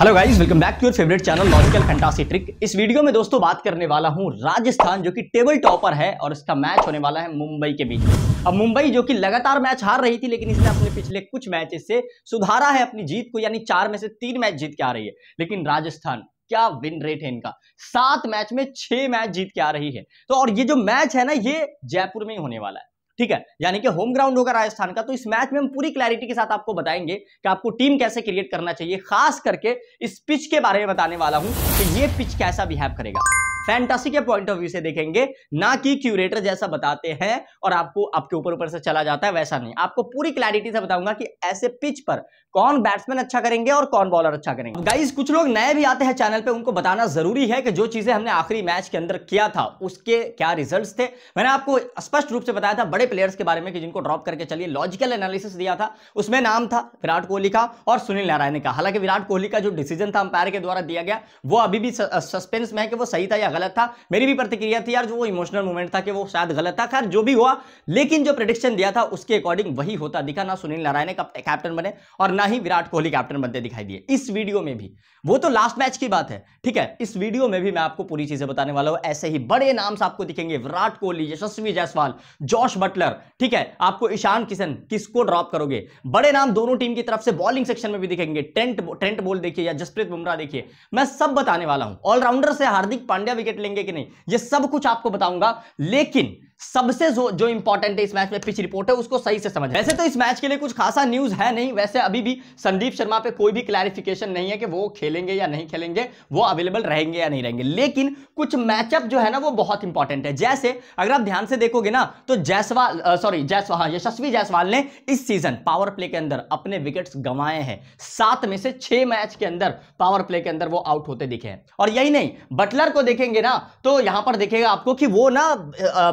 hello guys welcome back to your favourite channel logical fantasy trick इस video में दोस्तों बात करने वाला हूं राजस्थान जो कि टेबल टॉपर है और इसका मैच होने वाला है मुंबई के बीच अब मुंबई जो कि लगातार मैच हार रही थी लेकिन इसने अपने पिछले कुछ मैचेस से सुधारा है अपनी जीत को यानी चार में से तीन मैच जीत के आ रही है लेकिन राजस्थान क्या विन रेट है इनका सात मैच में छह मैच जीत के आ रही है तो और ये जो मैच है ना ये जयपुर में ही होने वाला है ठीक है यानी कि होम ग्राउंड होगा राजस्थान का तो इस मैच में हम पूरी क्लैरिटी के साथ आपको बताएंगे कि आपको टीम कैसे क्रिएट करना चाहिए खास करके इस पिच के बारे में बताने वाला हूं कि ये पिच कैसा बिहेव करेगा फैंटासी के पॉइंट ऑफ व्यू से देखेंगे ना कि क्यूरेटर जैसा बताते हैं और आपको आपके ऊपर ऊपर से चला जाता है वैसा नहीं आपको पूरी क्लैरिटी से बताऊंगा कि ऐसे पिच पर कौन बैट्समैन अच्छा करेंगे और कौन बॉलर अच्छा करेंगे गाइस कुछ लोग नए भी आते हैं चैनल पे उनको बताना जरूरी है कि जो चीजें हमने आखिरी मैच के अंदर किया था उसके क्या रिजल्ट थे मैंने आपको स्पष्ट रूप से बताया था बड़े प्लेयर्स के बारे में कि जिनको ड्रॉप करके चलिए लॉजिकल एनालिसिस दिया था उसमें नाम था विराट कोहली का और सुनील नारायण का हालांकि विराट कोहली का जो डिसीजन था अंपायर के द्वारा दिया गया वो अभी भी सस्पेंस में है कि वो सही था या गलत था मेरी भी प्रतिक्रिया थी यार जो वो इमोशनल मूवमेंट था कि वो शायद गलत था खैर जो भी हुआ लेकिन जो प्रडिक्शन दिया था उसके अकॉर्डिंग वही होता दिखा ना सुनील नारायण कैप्टन बने और ना ही विराट कोहली कैप्टन बनते दिखाई दिए इस वीडियो में भी वो तो लास्ट मैच की बात है ठीक है इस वीडियो में भी मैं आपको पूरी चीजें बताने वाला हूं ऐसे ही बड़े नाम्स आपको दिखेंगे विराट कोहली यशस्वी जायसवाल जॉश बटलर ठीक है आपको ईशान किशन किसको ड्रॉप करोगे बड़े नाम दोनों टीम की तरफ से बॉलिंग सेक्शन में भी दिखेंगे टेंट टेंट बोल देखिए या जसप्रीत बुमराह देखिए मैं सब बताने वाला हूं ऑलराउंडर से हार्दिक पांड्या विकेट लेंगे कि नहीं ये सब कुछ आपको बताऊंगा लेकिन सबसे जो जो इंपॉर्टेंट है इस मैच में पिच रिपोर्ट है उसको सही से समझ वैसे तो इस मैच के लिए कुछ खासा न्यूज है नहीं वैसे अभी भी संदीप शर्मा पे कोई भी क्लैरिफिकेशन नहीं है कि वो खेलेंगे या नहीं खेलेंगे वो अवेलेबल रहेंगे या नहीं रहेंगे लेकिन कुछ मैचअप जो है ना वो बहुत इंपॉर्टेंट है जैसे अगर आप ध्यान से देखोगे ना तो जयसवाल सॉरी जायसवाल हाँ, यशस्वी जायसवाल ने इस सीजन पावर प्ले के अंदर अपने विकेट गंवाए हैं सात में से छह मैच के अंदर पावर प्ले के अंदर वो आउट होते दिखे हैं और यही नहीं बटलर को देखेंगे देखेंगे ना तो यहां पर देखेगा आपको कि वो ना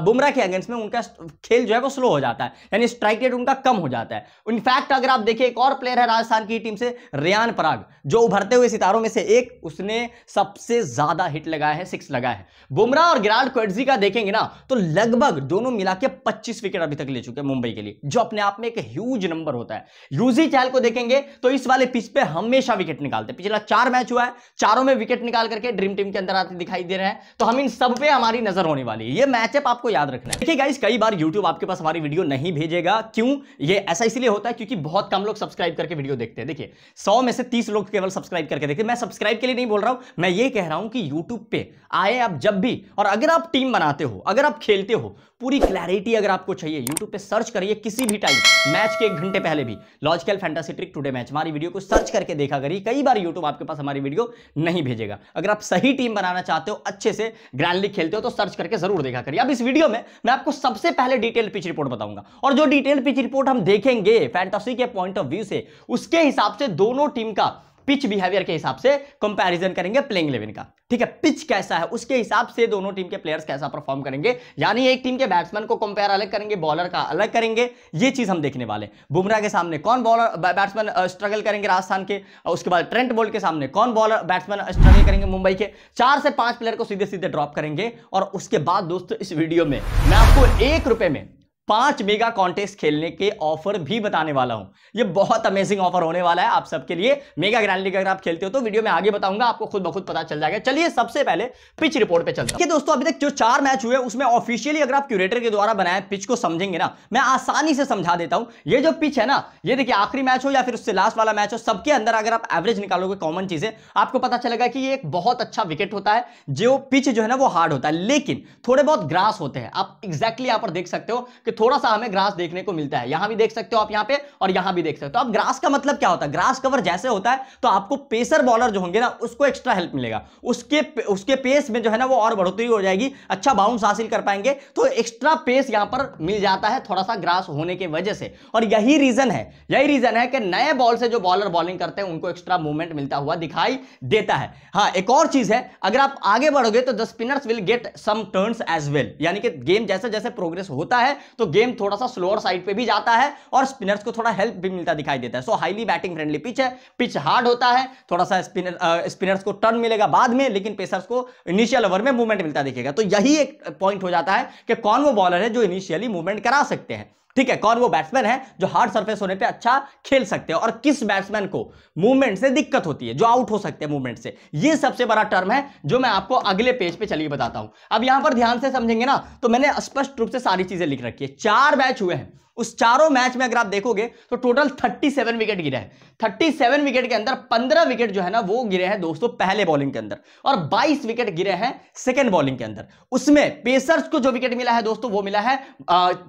बुमराह के अगेंस्ट में उनका खेल जो है वो स्लो हो जाता है यानी स्ट्राइक रेट उनका कम हो जाता है इनफैक्ट अगर आप देखिए एक और प्लेयर है राजस्थान की टीम से रियान पराग जो उभरते हुए सितारों में से एक उसने सबसे ज्यादा हिट लगाया है सिक्स लगाया है बुमराह और गिराल्ड क्वेटजी का देखेंगे ना तो लगभग दोनों मिला के पच्चीस विकेट अभी तक ले चुके हैं मुंबई के लिए जो अपने आप में एक ह्यूज नंबर होता है यूजी चैल को देखेंगे तो इस वाले पिच पे हमेशा विकेट निकालते पिछला चार मैच हुआ है चारों में विकेट निकाल करके ड्रीम टीम के अंदर आते दिखाई दे रहे हैं है तो हम इन सब पे हमारी नजर होने वाली है ये मैचअप आपको याद रखना है देखिए कई बार YouTube आपके पास हमारी वीडियो नहीं भेजेगा क्यों ये ऐसा इसलिए होता है क्योंकि बहुत कम लोग सब्सक्राइब करके वीडियो देखते हैं देखिए सौ में से तीस लोग केवल सब्सक्राइब करके देखते मैं सब्सक्राइब के लिए नहीं बोल रहा हूं मैं ये कह रहा हूं कि यूट्यूब पे आए आप जब भी और अगर आप टीम बनाते हो अगर आप खेलते हो पूरी क्लैरिटी अगर आपको चाहिए यूट्यूब पे सर्च करिए किसी भी टाइम मैच के एक घंटे पहले भी logical fantasy trick today match हमारी वीडियो को सर्च करके देखा करिए कई बार यूट्यूब आपके पास हमारी वीडियो नहीं भेजेगा अगर आप सही टीम बनाना चाहते हो अच्छे से ग्रैंडली खेलते हो तो सर्च करके जरूर देखा करिए अब इस वीडियो में मैं आपको सबसे पहले डिटेल पिच रिपोर्ट बताऊंगा और जो डिटेल पिच रिपोर्ट हम देखेंगे फैंटासी के पॉइंट ऑफ व्यू से उसके हिसाब से दोनों टीम का पिच बिहेवियर के हिसाब से कंपैरिजन करेंगे प्लेइंग इलेवन का ठीक है पिच कैसा है उसके हिसाब से दोनों टीम के प्लेयर्स कैसा परफॉर्म करेंगे यानी एक टीम के बैट्समैन को कंपेयर अलग करेंगे बॉलर का अलग करेंगे ये चीज हम देखने वाले बुमराह के सामने कौन बॉलर बैट्समैन स्ट्रगल करेंगे राजस्थान के उसके बाद ट्रेंट बोल्ट के सामने कौन बॉलर बैट्समैन स्ट्रगल करेंगे मुंबई के चार से पांच प्लेयर को सीधे सीधे ड्रॉप करेंगे और उसके बाद दोस्तों इस वीडियो में मैं आपको एक रुपए में पांच मेगा कॉन्टेस्ट खेलने के ऑफर भी बताने वाला हूं ये बहुत अमेजिंग ऑफर होने वाला है आप सबके लिए मेगा ग्रैंड लीग अगर आप खेलते हो तो वीडियो में आगे बताऊंगा आपको खुद बखुद पता चल जाएगा चलिए सबसे पहले पिच रिपोर्ट पे चलते हैं दोस्तों अभी तक जो चार मैच हुए उसमें ऑफिशियली अगर आप क्यूरेटर के द्वारा बनाए पिच को समझेंगे ना मैं आसानी से समझा देता हूं ये जो पिच है ना ये देखिए आखिरी मैच हो या फिर उससे लास्ट वाला मैच हो सबके अंदर अगर आप एवरेज निकालोगे कॉमन चीजें आपको पता चलेगा कि ये एक बहुत अच्छा विकेट होता है जो पिच जो है ना वो हार्ड होता है लेकिन थोड़े बहुत ग्रास होते हैं आप एग्जैक्टली यहां पर देख सकते हो कि थोड़ा सा हमें ग्रास देखने को मिलता है यहां भी देख सकते हो आप यहां पे और यहां भी देख सकते हो तो अब ग्रास का मतलब क्या होता है ग्रास कवर जैसे होता है तो आपको पेसर बॉलर जो होंगे ना उसको एक्स्ट्रा हेल्प मिलेगा उसके उसके पेस में जो है ना वो और बढ़ोतरी हो जाएगी अच्छा बाउंस हासिल कर पाएंगे तो एक्स्ट्रा पेस यहां पर मिल जाता है थोड़ा सा ग्रास होने की वजह से और यही रीजन है यही रीजन है कि नए बॉल से जो बॉलर बॉलिंग करते हैं उनको एक्स्ट्रा मूवमेंट मिलता हुआ दिखाई देता है हाँ एक और चीज है अगर आप आगे बढ़ोगे तो the spinners will get some turns as well यानी कि गेम जैसे जैसे प्रोग्रेस होता है तो गेम थोड़ा सा स्लोअर साइड पे भी जाता है और स्पिनर्स को थोड़ा हेल्प भी मिलता दिखाई देता है so highly batting friendly pitch है पिच हार्ड होता है थोड़ा सा स्पिनर स्पिनर्स को टर्न मिलेगा बाद में लेकिन पेसर्स को इनिशियल ओवर में मूवमेंट मिलता दिखेगा तो यही एक पॉइंट हो जाता है कि कौन वो बॉलर है जो इनिशियली मूवमेंट करा सकते हैं ठीक है कौन वो बैट्समैन है जो हार्ड सर्फेस होने पर अच्छा खेल सकते हैं और किस बैट्समैन को मूवमेंट से दिक्कत होती है जो आउट हो सकते हैं मूवमेंट से ये सबसे बड़ा टर्म है जो मैं आपको अगले पेज पे चलिए बताता हूं अब यहां पर ध्यान से समझेंगे ना तो मैंने स्पष्ट रूप से सारी चीजें लिख रखी है चार मैच हुए हैं उस चारों मैच में अगर आप देखोगे तो टोटल 37 विकेट गिरे थर्टी 37 विकेट के अंदर 15 विकेट जो है ना वो गिरे हैं दोस्तों पहले बॉलिंग के अंदर और 22 विकेट गिरे हैं सेकेंड बॉलिंग के अंदर उसमें पेसर्स को जो विकेट मिला है दोस्तों वो मिला है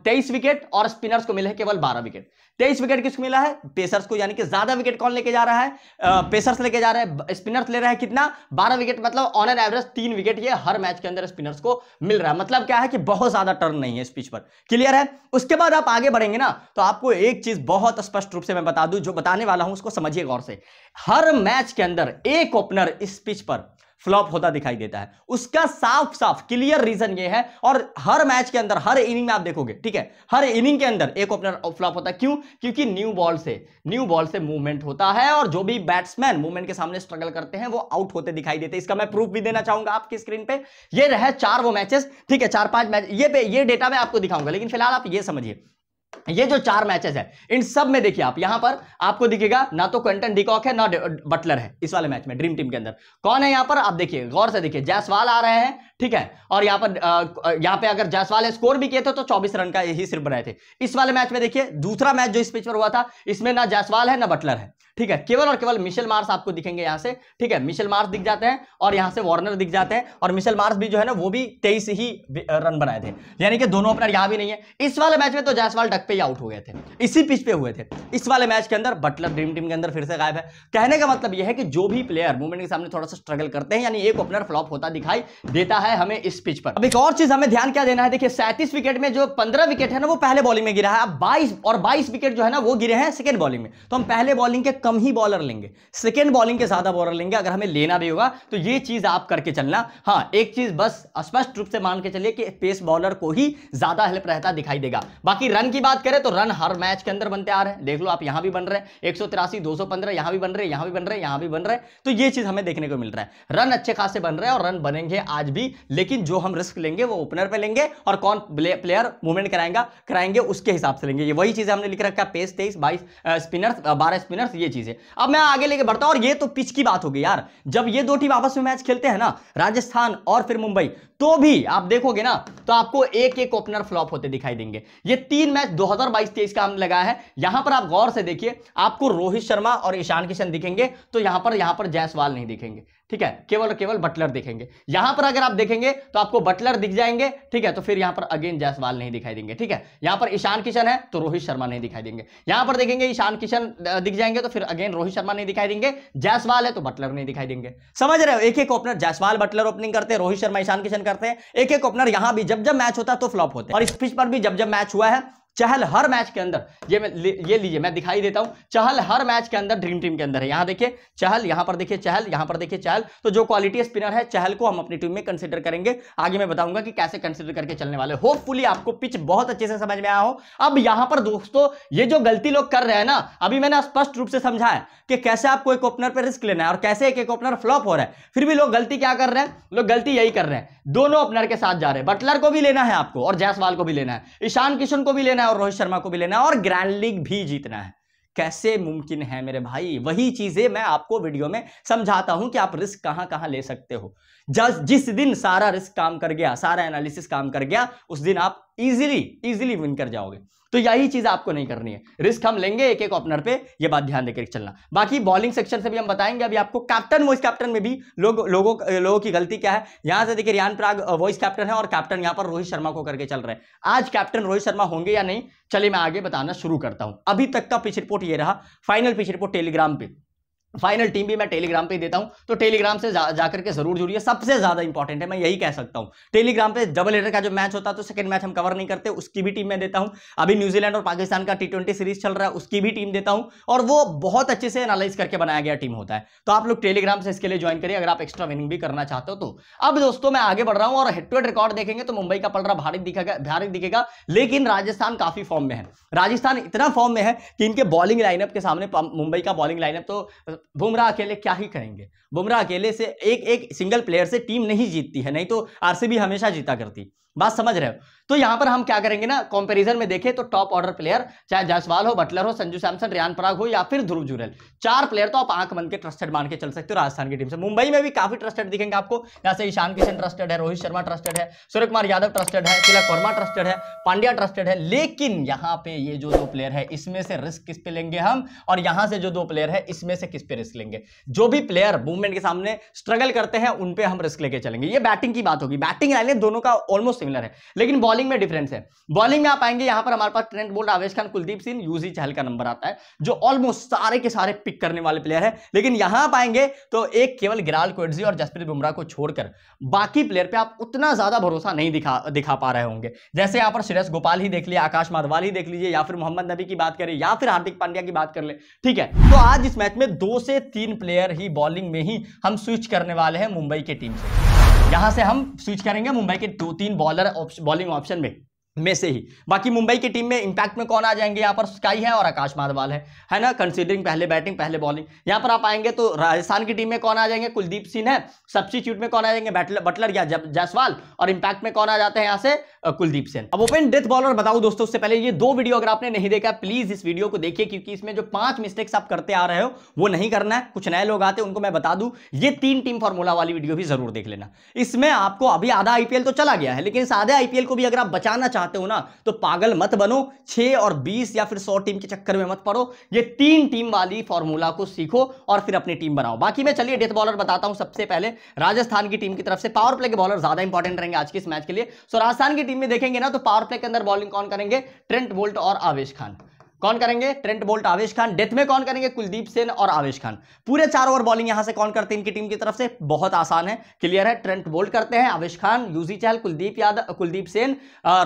तेईस विकेट और स्पिनर्स को मिले केवल बारह विकेट तेईस विकेट किसको मिला है पेसर्स को यानी कि ज्यादा विकेट कौन लेके जा रहा है पेसर्स लेके जा रहा है स्पिनर्स ले रहा है कितना बारह विकेट मतलब ऑन एन एवरेज तीन विकेट ये हर मैच के अंदर स्पिनर्स को मिल रहा है मतलब क्या है कि बहुत ज्यादा टर्न नहीं है इस पिच पर क्लियर है उसके बाद आप आगे बढ़ेंगे ना तो आपको एक चीज बहुत स्पष्ट रूप से मैं बता दू जो बताने वाला हूं उसको समझिए गौर से हर मैच के अंदर एक ओपनर इस पिच पर फ्लॉप होता दिखाई देता है उसका साफ साफ क्लियर रीजन ये है और हर मैच के अंदर हर इनिंग में आप देखोगे ठीक है हर इनिंग के अंदर एक ओपनर फ्लॉप होता है क्यों क्योंकि न्यू बॉल से न्यू बॉल से मूवमेंट होता है और जो भी बैट्समैन मूवमेंट के सामने स्ट्रगल करते हैं वो आउट होते दिखाई देते हैं इसका मैं प्रूफ भी देना चाहूंगा आपकी स्क्रीन पर यह रहे चार वो मैचेस ठीक है चार पांच मैच ये ये डेटा मैं आपको दिखाऊंगा लेकिन फिलहाल आप ये समझिए ये जो चार मैचेस है इन सब में देखिए आप यहां पर आपको दिखेगा ना तो क्वेंटन डिकॉक है ना बटलर है इस वाले मैच में ड्रीम टीम के अंदर कौन है यहां पर आप देखिए गौर से देखिए जायसवाल आ रहे हैं ठीक है और यहाँ पर यहाँ पे अगर जायसवाल ने स्कोर भी किए थे तो 24 रन का यही सिर्फ बनाए थे इस वाले मैच में देखिए दूसरा मैच जो इस पिच पर हुआ था इसमें ना जायसवाल है ना बटलर है ठीक है केवल और केवल मिशेल मार्स आपको दिखेंगे यहाँ से ठीक है मिशेल मार्स दिख जाते हैं और यहाँ से वार्नर दिख जाते हैं और मिशेल मार्स भी जो है ना वो भी तेईस ही रन बनाए थे यानी कि दोनों ओपनर यहाँ भी नहीं है इस वाले मैच में तो जायसवाल डक पे ही आउट हो गए थे इसी पिच पे हुए थे इस वाले मैच के अंदर बटलर ड्रीम टीम के अंदर फिर से गायब है कहने का मतलब यह है कि जो भी प्लेयर मूवमेंट के सामने थोड़ा सा स्ट्रगल करते हैं यानी एक ओपनर फ्लॉप होता दिखाई देता है है हमें इस पिच पर अब एक और चीज हमें ध्यान क्या देना है देखिए सैंतीस विकेट में जो पंद्रह विकेट है ना वो पहले बॉलिंग में गिरा है अब बाईस और बाईस विकेट जो है ना वो गिरे हैं सेकेंड बॉलिंग में तो हम पहले बॉलिंग के कम ही बॉलर लेंगे सेकेंड बॉलिंग के ज्यादा बॉलर लेंगे अगर हमें लेना भी होगा तो ये चीज आप करके चलना हाँ एक चीज बस स्पष्ट रूप से मान के चलिए कि पेस बॉलर को ही ज्यादा हेल्प रहता दिखाई देगा बाकी रन की बात करें तो रन हर मैच के अंदर बनते आ रहे हैं देख लो आप यहां भी बन रहे हैं एक सौ तिरासी दो सौ पंद्रह यहां भी बन रहे यहां भी बन रहे यहां भी बन रहे तो ये चीज हमें देखने को मिल रहा है रन अच्छे खासे बन रहे हैं और रन बनेंगे आज भी लेकिन जो हम रिस्क लेंगे वो ओपनर पे लेंगे और कौन प्लेयर मूवमेंट कराएगा कराएंगे उसके हिसाब से लेंगे ये वही चीज़ें हमने लिख रखा पेस तेईस बाईस स्पिनर्स बारह स्पिनर्स ये चीज़ें अब मैं आगे लेके बढ़ता हूँ और ये तो पिच की बात होगी यार जब ये दो टीम आपस में मैच खेलते हैं ना राजस्थान और फिर मुंबई तो भी आप देखोगे ना तो आपको एक एक ओपनर फ्लॉप होते दिखाई देंगे ये तीन मैच 2022-23 का हमने लगाया है यहां पर आप गौर से देखिए आपको रोहित शर्मा और ईशान किशन दिखेंगे तो यहां पर यहां पर जायसवाल नहीं दिखेंगे ठीक है केवल केवल बटलर दिखेंगे यहां पर अगर आप देखेंगे तो आपको बटलर दिख जाएंगे ठीक है तो फिर यहां पर अगेन जायसवाल नहीं दिखाई देंगे ठीक है यहां पर ईशान किशन है तो रोहित शर्मा नहीं दिखाई देंगे यहां पर देखेंगे ईशान किशन दिख जाएंगे तो फिर अगेन रोहित शर्मा नहीं दिखाई देंगे जायसवाल है तो बटलर नहीं दिखाई देंगे समझ रहे हो एक एक ओपनर जायसवाल बटलर ओपनिंग करते हैं रोहित शर्मा ईशान किशन करते हैं एक एक ओपनर यहां भी जब जब मैच होता है तो फ्लॉप होते हैं और इस पिच पर भी जब जब मैच हुआ है चहल हर मैच के अंदर ये मैं ये लीजिए मैं दिखाई देता हूं चहल हर मैच के अंदर ड्रीम टीम के अंदर है यहां देखिए चहल यहां पर देखिए चहल यहां पर देखिए चहल तो जो क्वालिटी स्पिनर है चहल को हम अपनी टीम में कंसिडर करेंगे आगे मैं बताऊंगा कि कैसे कंसीडर करके चलने वाले होपफुली आपको पिच बहुत अच्छे से समझ में आया हो अब यहां पर दोस्तों ये जो गलती लोग कर रहे हैं ना अभी मैंने स्पष्ट रूप से समझा है कि कैसे आपको एक ओपनर पर रिस्क लेना है और कैसे एक एक ओपनर फ्लॉप हो रहा है फिर भी लोग गलती क्या कर रहे हैं लोग गलती यही कर रहे हैं दोनों ओपनर के साथ जा रहे हैं बटलर को भी लेना है आपको और जयसवाल को भी लेना है ईशान किशन को भी लेना है और रोहित शर्मा को भी लेना है और ग्रैंड लीग भी जीतना है कैसे मुमकिन है मेरे भाई वही चीजें मैं आपको वीडियो में समझाता हूं कि आप रिस्क कहां कहां ले सकते हो जस जिस दिन सारा रिस्क काम कर गया सारा एनालिसिस काम कर गया उस दिन आप इजिली इजिली विन कर जाओगे तो यही चीज आपको नहीं करनी है रिस्क हम लेंगे एक एक ओपनर पे ये बात ध्यान देकर चलना बाकी बॉलिंग सेक्शन से भी हम बताएंगे अभी आपको कैप्टन वॉइस कैप्टन में भी लोग लोगों लोगों की गलती क्या है यहां से देखिए रियान प्राग वॉइस कैप्टन है और कैप्टन यहां पर रोहित शर्मा को करके चल रहे हैं आज कैप्टन रोहित शर्मा होंगे या नहीं चलिए मैं आगे बताना शुरू करता हूं अभी तक का पिछ रिपोर्ट ये रहा फाइनल पिछ रिपोर्ट टेलीग्राम पर फाइनल टीम भी मैं टेलीग्राम पे देता हूं तो टेलीग्राम से जा, जाकर के जरूर जुड़िए सबसे ज्यादा इंपॉर्टेंट है मैं यही कह सकता हूं टेलीग्राम पे डबल हेडर का जो मैच होता है तो सेकंड मैच हम कवर नहीं करते उसकी भी टीम मैं देता हूं अभी न्यूजीलैंड और पाकिस्तान का टी सीरीज चल रहा है उसकी भी टीम देता हूं और वो बहुत अच्छे से एनालाइज करके बनाया गया टीम होता है तो आप लोग टेलीग्राम से इसके लिए ज्वाइन करिए अगर आप एक्स्ट्रा विनिंग भी करना चाहते हो तो अब दोस्तों मैं आगे बढ़ रहा हूं और हेड टू हेड रिकॉर्ड देखेंगे तो मुंबई का पलरा रहा भारत दिखेगा भारत दिखेगा लेकिन राजस्थान काफी फॉर्म में है राजस्थान इतना फॉर्म में है कि इनके बॉलिंग लाइनअप के सामने मुंबई का बॉलिंग लाइनअप तो बुमराह अकेले क्या ही करेंगे बुमराह अकेले से एक एक सिंगल प्लेयर से टीम नहीं जीतती है नहीं तो आरसीबी हमेशा जीता करती बात समझ रहे हो तो यहां पर हम क्या करेंगे ना कंपैरिजन में देखें तो टॉप ऑर्डर प्लेयर चाहे जायसवाल हो बटलर हो संजू सैमसन रियान पराग हो या फिर ध्रुव जुरेल चार प्लेयर तो आप आंख मन के ट्रस्टेड मान के चल सकते हो राजस्थान की टीम से मुंबई में भी काफी ट्रस्टेड दिखेंगे आपको यहाँ से ईशान किशन ट्रस्टेड है रोहित शर्मा ट्रस्टेड है सूर्य कुमार यादव ट्रस्टेड है तिलक वर्मा ट्रस्टेड है पांड्या ट्रस्टेड है लेकिन यहाँ पे ये जो दो प्लेयर है इसमें से रिस्क किस पे लेंगे हम और यहाँ से जो दो प्लेयर है इसमें से किस पे रिस्क लेंगे जो भी प्लेयर मूवमेंट के सामने स्ट्रगल करते हैं उन पर हम रिस्क लेके चलेंगे ये बैटिंग की बात होगी बैटिंग लाइन दोनों का ऑलमोस्ट सिमिलर है लेकिन बॉलिंग में डिफरेंस है बॉलिंग में आप आएंगे यहां पर हमारे पास ट्रेंट बोल्ट आवेश खान कुलदीप सिंह यूजी चहल का नंबर आता है जो ऑलमोस्ट सारे के सारे पिक करने वाले प्लेयर है लेकिन यहां आप आएंगे तो एक केवल गिराल कोटजी और जसप्रीत बुमराह को छोड़कर बाकी प्लेयर पर आप उतना ज्यादा भरोसा नहीं दिखा दिखा पा रहे होंगे जैसे यहां पर श्रेयस गोपाल ही देख लिया आकाश माधवाल ही देख लीजिए या फिर मोहम्मद नबी की बात करें या फिर हार्दिक पांड्या की बात कर ले ठीक है तो आज इस मैच में दो से तीन प्लेयर ही बॉलिंग में ही हम स्विच करने वाले हैं मुंबई के टीम से यहां से हम स्विच करेंगे मुंबई के दो तीन बॉलर बॉलिंग ऑप्शन में में से ही बाकी मुंबई की टीम में इंपैक्ट में कौन आ जाएंगे यहाँ पर स्काई है और आकाश माधवाल है है ना कंसीडरिंग पहले बैटिंग पहले बॉलिंग यहाँ पर आप आएंगे तो राजस्थान की टीम में कौन आ जाएंगे कुलदीप सिंह है सब्सटीट्यूट में कौन आ जाएंगे बटलर या जायसवाल और इंपैक्ट में कौन आ जाते हैं यहाँ से कुलदीप सेन अब ओपन डेथ बॉलर बताऊं दोस्तों उससे पहले ये दो वीडियो अगर आपने नहीं देखा प्लीज इस वीडियो को देखिए क्योंकि इसमें जो पांच मिस्टेक्स आप करते आ रहे हो वो नहीं करना है कुछ नए लोग आते उनको मैं बता दूं ये तीन टीम फॉर्मूला वाली वीडियो भी जरूर देख लेना इसमें आपको अभी आधा आईपीएल तो चला गया है लेकिन इस आधे आईपीएल को भी अगर आप बचाना चाहते हो ना तो पागल मत बनो छह और बीस या फिर सौ टीम के चक्कर में मत पड़ो ये तीन टीम वाली फॉर्मूला को सीखो और फिर अपनी टीम बनाओ बाकी मैं चलिए डेथ बॉलर बताता हूं सबसे पहले राजस्थान की टीम की तरफ से पावर प्ले के बॉलर ज्यादा इंपॉर्टेंट रहेंगे आज के इस मैच के लिए सो राजस्थान की टीम में देखेंगे ना तो पावर प्ले के अंदर बॉलिंग कौन करेंगे ट्रेंट बोल्ट और आवेश खान कौन करेंगे Trent Boult Avesh Khan death में कौन करेंगे कुलदीप सेन और आवेश खान पूरे चार ओवर बॉलिंग यहां से कौन करते हैं इनकी टीम की तरफ से बहुत आसान है क्लियर है ट्रेंट बोल्ट करते हैं आवेश खान यूजी चहल कुलदीप यादव कुलदीप सेन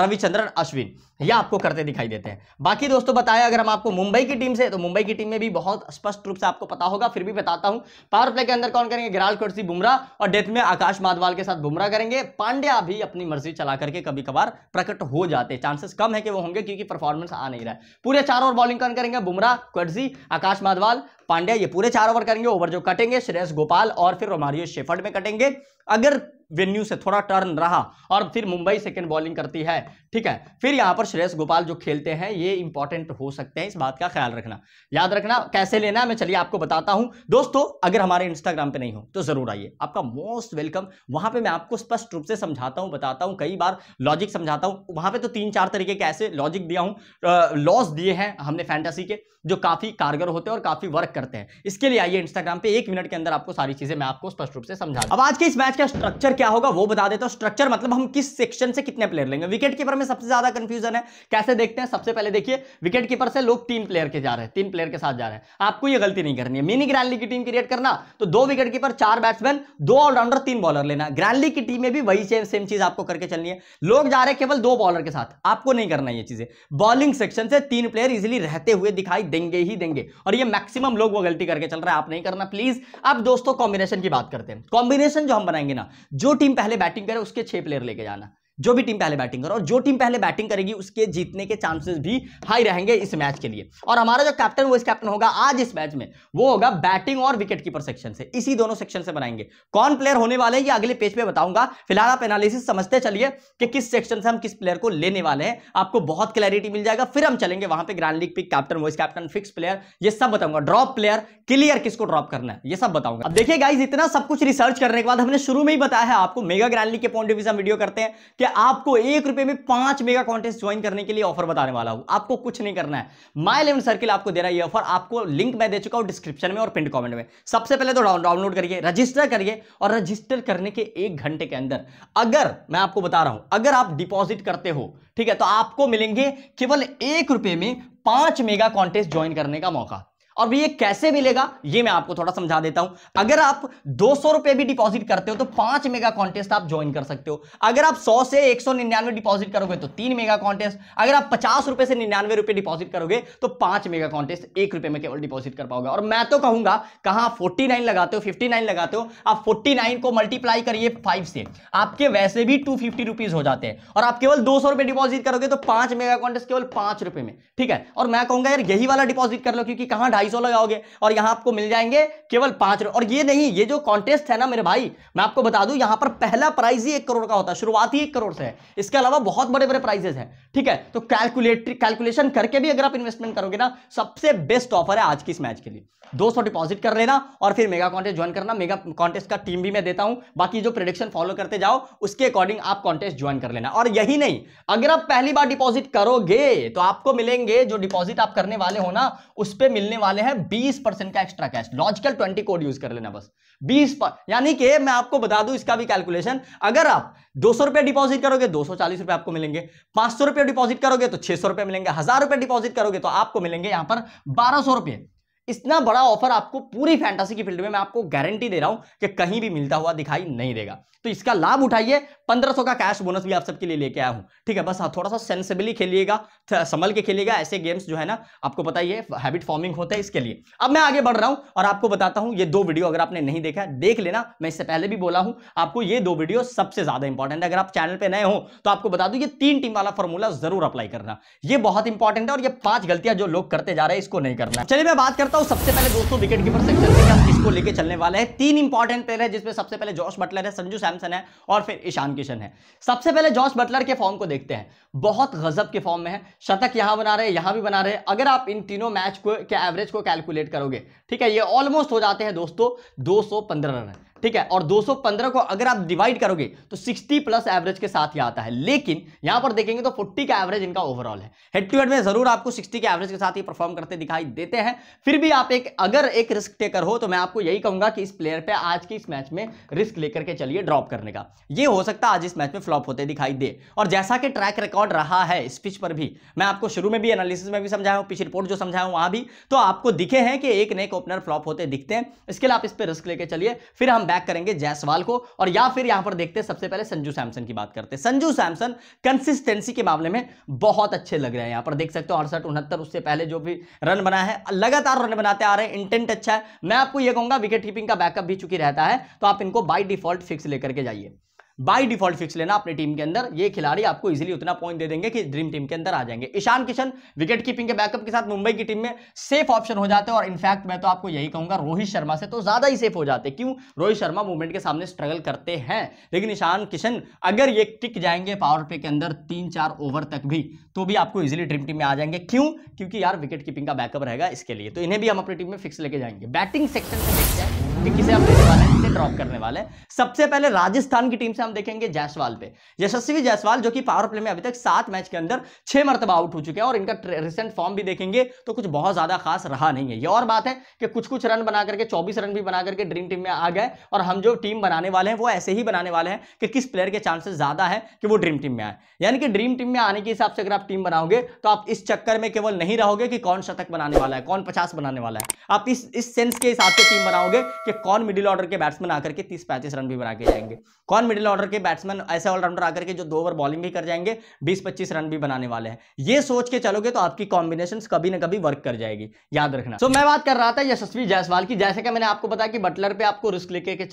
रविचंद्रन अश्विन ये आपको करते दिखाई देते हैं बाकी दोस्तों बताया अगर हम आपको मुंबई की टीम से तो मुंबई की टीम में भी बहुत स्पष्ट रूप से आपको पता होगा फिर भी बताता हूं पावर प्ले के अंदर कौन करेंगे गिराल कुर्सी बुमरा और डेथ में आकाश माधवाल के साथ बुमरा करेंगे पांड्या भी अपनी मर्जी चला करके कभी कभार प्रकट हो जाते चांसेस कम है कि वो होंगे क्योंकि परफॉर्मेंस आ नहीं रहा है पूरे चार ओवर बॉलिंग कौन करेंगे बुमराह क्वर्जी आकाश माधवाल पांड्या ये पूरे चार ओवर करेंगे ओवर जो कटेंगे श्रेयस गोपाल और फिर रोमारियो शेफर्ड में कटेंगे अगर वेन्यू से थोड़ा टर्न रहा और फिर मुंबई सेकेंड बॉलिंग करती है ठीक है फिर यहाँ पर श्रेयस गोपाल जो खेलते हैं ये इंपॉर्टेंट हो सकते हैं इस बात का ख्याल रखना याद रखना कैसे लेना है मैं चलिए आपको बताता हूं दोस्तों अगर हमारे इंस्टाग्राम पे नहीं हो तो जरूर आइए आपका मोस्ट वेलकम वहां पर मैं आपको स्पष्ट रूप से समझाता हूं बताता हूं कई बार लॉजिक समझाता हूं वहां पर तो तीन चार तरीके के ऐसे लॉजिक दिया हूं लॉस दिए हैं हमने फैंटेसी के जो काफी कारगर होते हैं और काफी वर्क करते हैं इसके लिए आइए इंस्टाग्राम पे एक मिनट के अंदर आपको सारी चीजें मैं आपको स्पष्ट रूप से समझा अब आज के इस मैच मैच का स्ट्रक्चर क्या होगा वो बता देता हूँ स्ट्रक्चर मतलब हम किस सेक्शन से कितने प्लेयर लेंगे विकेट कीपर में सबसे ज्यादा कंफ्यूजन है कैसे देखते हैं सबसे पहले देखिए विकेट कीपर से लोग तीन प्लेयर के जा रहे हैं तीन प्लेयर के साथ जा रहे हैं आपको यह गलती नहीं करनी है मिनी ग्रैंडली की टीम क्रिएट करना तो दो विकेट कीपर चार बैट्समैन दो ऑलराउंडर तीन बॉलर लेना ग्रैंडली की टीम में भी वही सेम चीज आपको करके चलनी है लोग जा रहे हैं केवल दो बॉलर के साथ आपको नहीं करना ये चीजें बॉलिंग सेक्शन से तीन प्लेयर इजिली रहते हुए दिखाई देंगे ही देंगे और ये मैक्सिमम लोग वो गलती करके चल रहा है आप नहीं करना प्लीज अब दोस्तों कॉम्बिनेशन की बात करते हैं कॉम्बिनेशन जो हम बनाएंगे जाएंगे ना जो टीम पहले बैटिंग करे उसके छह प्लेयर लेके जाना जो भी टीम पहले बैटिंग करे और जो टीम पहले बैटिंग करेगी उसके जीतने के चांसेस भी हाई रहेंगे इस मैच के लिए और हमारा जो कैप्टन वो इस कैप्टन होगा आज इस मैच में वो होगा बैटिंग और विकेट कीपर सेक्शन से इसी दोनों सेक्शन से बनाएंगे कौन प्लेयर होने वाले हैं ये अगले पेज पे बताऊंगा फिलहाल आप एनालिसिस समझते चलिए कि किस सेक्शन से हम किस प्लेयर को लेने वाले हैं आपको बहुत क्लैरिटी मिल जाएगा फिर हम चलेंगे वहां पर grand league pick captain vice captain fix player ये सब बताऊंगा ड्रॉप प्लेयर क्लियर किसको ड्रॉप करना है ये सब बताऊंगा देखिए गाइज इतना सब कुछ रिसर्च करने के बाद हमने शुरू में ही बताया है आपको मेगा ग्रांड लीग के पॉइंट ऑफ व्यू वीडियो करते हैं कि आपको एक रुपए में पांच मेगा कॉन्टेस्ट ज्वाइन करने के लिए ऑफर बताने वाला हूं आपको कुछ नहीं करना है माई इलेवन सर्किल आपको दे रहा है ऑफर आपको लिंक मैं दे चुका हूं डिस्क्रिप्शन में और पिंड कॉमेंट में सबसे पहले तो डाउनलोड करिए रजिस्टर करिए और रजिस्टर करने के एक घंटे के अंदर अगर मैं आपको बता रहा हूं अगर आप डिपॉजिट करते हो ठीक है तो आपको मिलेंगे केवल एक रुपए में पांच मेगा कॉन्टेस्ट ज्वाइन करने का मौका और ये कैसे मिलेगा ये मैं आपको थोड़ा समझा देता हूं अगर आप दो सौ रुपए भी डिपॉजिट करते हो तो पांच मेगा कॉन्टेस्ट आप ज्वाइन कर सकते हो अगर आप सौ से एक सौ निन्यानवे डिपॉजिट करोगे तो तीन मेगा कॉन्टेस्ट अगर आप पचास रुपए से निन्यानवे रुपए डिपॉजिट करोगे तो पांच मेगा कॉन्टेस्ट एक रुपए में केवल डिपॉजिट कर पाओगे और मैं तो कहूंगा कहां फोर्टी नाइन लगाते हो फिफ्टी नाइन लगाते हो आप फोर्टी नाइन को मल्टीप्लाई करिए फाइव से आपके वैसे भी टू फिफ्टी रुपीज हो जाते हैं और आप केवल दो सौ रुपए डिपॉजिट करोगे तो पांच मेगा कॉन्टेस्ट केवल पांच रुपए में ठीक है और मैं कहूंगा यार यही वाला डिपॉजिट कर लो क्योंकि कहां ढाई ढाई सौ लगाओगे और यहाँ आपको मिल जाएंगे केवल पाँच और ये नहीं ये जो कॉन्टेस्ट है ना मेरे भाई मैं आपको बता दूं यहाँ पर पहला प्राइज ही एक करोड़ का होता है शुरुआत ही एक करोड़ से है इसके अलावा बहुत बड़े बड़े प्राइजेस हैं ठीक है तो कैलकुलेटरी कैलकुलेशन करके भी अगर आप इन्वेस्टमेंट करोगे ना सबसे बेस्ट ऑफर है आज की इस मैच के लिए 200 डिपॉजिट कर लेना और फिर मेगा कॉन्टेस्ट ज्वाइन करना मेगा कॉन्टेस्ट का टीम भी मैं देता हूं बाकी जो प्रोडिक्शन फॉलो करते जाओ उसके अकॉर्डिंग आप कॉन्टेस्ट ज्वाइन कर लेना और यही नहीं अगर आप पहली बार डिपॉजिट करोगे तो आपको मिलेंगे जो डिपॉजिट आप करने वाले हो ना उस पर मिलने वाले वाले हैं बीस परसेंट का extra cash logical twenty code use कर लेना बस बीस पर यानी कि मैं आपको बता दूं इसका भी कैलकुलेशन अगर आप दो सौ रुपये डिपॉजिट करोगे दो सौ चालीस रुपये आपको मिलेंगे पांच सौ रुपये डिपॉजिट करोगे तो छह सौ रुपये मिलेंगे हजार रुपये डिपॉजिट करोगे तो आपको मिलेंगे यहां पर बारह सौ रुपये इतना बड़ा ऑफर आपको पूरी फैंटासी की फील्ड में मैं आपको गारंटी दे रहा हूं कि कहीं भी मिलता हुआ दिखाई नहीं देगा तो इसका लाभ उठाइए 1500 का कैश बोनस भी आप सबके लिए लेके आया हूं ठीक है बस हाँ थोड़ा सा सेंसिबली खेलिएगा संभल के खेलेगा ऐसे गेम्स जो है ना आपको पता ही है हैबिट फॉर्मिंग होता है इसके लिए अब मैं आगे बढ़ रहा हूँ और आपको बताता हूँ ये दो वीडियो अगर आपने नहीं देखा देख लेना मैं इससे पहले भी बोला हूँ आपको ये दो वीडियो सबसे ज्यादा इंपॉर्टेंट है अगर आप चैनल पर नए हो तो आपको बता दूँ ये तीन टीम वाला फॉर्मूला जरूर अप्लाई करना ये बहुत इंपॉर्टेंट है और ये पांच गलतियां जो लोग करते जा रहे हैं इसको नहीं करना चलिए मैं बात करता हूँ सबसे पहले दोस्तों विकेट कीपर सेक्शन में को लेकर चलने वाले हैं तीन इंपॉर्टेंट प्लेयर है जिसमें सबसे पहले जॉस बटलर है संजू सैमसन है और फिर ईशान किशन है सबसे पहले जॉस बटलर के फॉर्म को देखते हैं बहुत गजब के फॉर्म में है शतक यहां बना रहे यहां भी बना रहे अगर आप इन तीनों मैच को के एवरेज को कैलकुलेट करोगे ठीक है ये ऑलमोस्ट हो जाते हैं दोस्तों दो रन ठीक है और 215 को अगर आप डिवाइड करोगे तो 60 प्लस एवरेज के साथ ही आता है लेकिन यहां पर देखेंगे तो 40 का एवरेज इनका ओवरऑल है हेड टू हेड में जरूर आपको 60 के एवरेज के साथ ही परफॉर्म करते दिखाई देते हैं फिर भी आप एक अगर एक रिस्क टेकर हो तो मैं आपको यही कहूंगा कि इस प्लेयर पर आज के इस मैच में रिस्क लेकर के चलिए ड्रॉप करने का यह हो सकता आज इस मैच में फ्लॉप होते दिखाई दे और जैसा कि ट्रैक रिकॉर्ड रहा है इस पिच पर भी मैं आपको शुरू में भी एनालिसिस में भी समझाया हूँ पिच रिपोर्ट जो समझाया हूँ वहां भी तो आपको दिखे हैं कि एक नए ओपनर फ्लॉप होते दिखते हैं इसके लिए आप इस पर रिस्क लेकर चलिए फिर हम बैक करेंगे जयसवाल को और या फिर यहां पर देखते हैं सबसे पहले संजू सैमसन की बात करते हैं संजू सैमसन कंसिस्टेंसी के मामले में बहुत अच्छे लग रहे हैं यहां पर देख सकते हो अड़सठ उनहत्तर उससे पहले जो भी रन बना है लगातार रन बनाते आ रहे हैं इंटेंट अच्छा है मैं आपको यह कहूंगा विकेट कीपिंग का बैकअप भी चुकी रहता है तो आप इनको बाई डिफॉल्ट फिक्स लेकर के जाइए बाई डिफॉल्ट फिक्स लेना अपनी टीम के अंदर ये खिलाड़ी आपको इजीली उतना पॉइंट दे देंगे कि ड्रीम टीम के अंदर आ जाएंगे ईशान किशन विकेट कीपिंग के बैकअप के साथ मुंबई की टीम में सेफ ऑप्शन हो जाते हैं और इनफैक्ट मैं तो आपको यही कहूंगा रोहित शर्मा से तो ज्यादा ही सेफ हो जाते हैं क्यों रोहित शर्मा मूवमेंट के सामने स्ट्रगल करते हैं लेकिन ईशान किशन अगर ये टिक जाएंगे पावर प्ले के अंदर तीन चार ओवर तक भी तो भी आपको इजिली ड्रीम टीम में आ जाएंगे क्यों क्योंकि यार विकेट कीपिंग का बैकअप रहेगा इसके लिए तो इन्हें भी हम अपनी टीम में फिक्स लेके जाएंगे बैटिंग सेक्शन में देखते हैं कि किसे हम लेने वाले हैं किसे ड्रॉप करने वाले हैं सबसे पहले राजस्थान की टीम से हम देखेंगे जायसवाल पे यशस्वी जायसवाल जो कि पावर प्ले में अभी तक सात मैच के अंदर छह मरतबा आउट हो चुके हैं और इनका रिसेंट फॉर्म भी देखेंगे तो कुछ बहुत ज्यादा खास रहा नहीं है ये और बात है कि कुछ कुछ रन बना करके चौबीस रन भी बना करके ड्रीम टीम में आ गए और हम जो टीम बनाने वाले हैं वो ऐसे ही बनाने वाले हैं कि किस प्लेयर के चांसेस ज्यादा है कि वो ड्रीम टीम में आए यानी कि ड्रीम टीम में आने के हिसाब से अगर आप टीम बनाओगे तो आप इस चक्कर में केवल नहीं रहोगे कि कौन शतक बनाने वाला है कौन पचास बनाने वाला है आप इस इस सेंस के हिसाब से टीम बनाओगे कि कौन मिडिल ऑर्डर के बैट्समैन आकर के तीस पैंतीस रन भी बना के जाएंगे कौन मिडिल ऑर्डर के बैट्समैन ऐसे ऑलराउंडर आकर के जो दो ओवर बॉलिंग भी कर जाएंगे बीस पच्चीस रन भी बनाने वाले हैं ये सोच के चलोगे तो आपकी कॉम्बिनेशन कभी ना कभी वर्क कर जाएगी याद रखना सो मैं बात कर रहा था यशस्वी जायसवाल की जैसे कि मैंने आपको बताया कि बटलर पर आपको रिस्क लेके के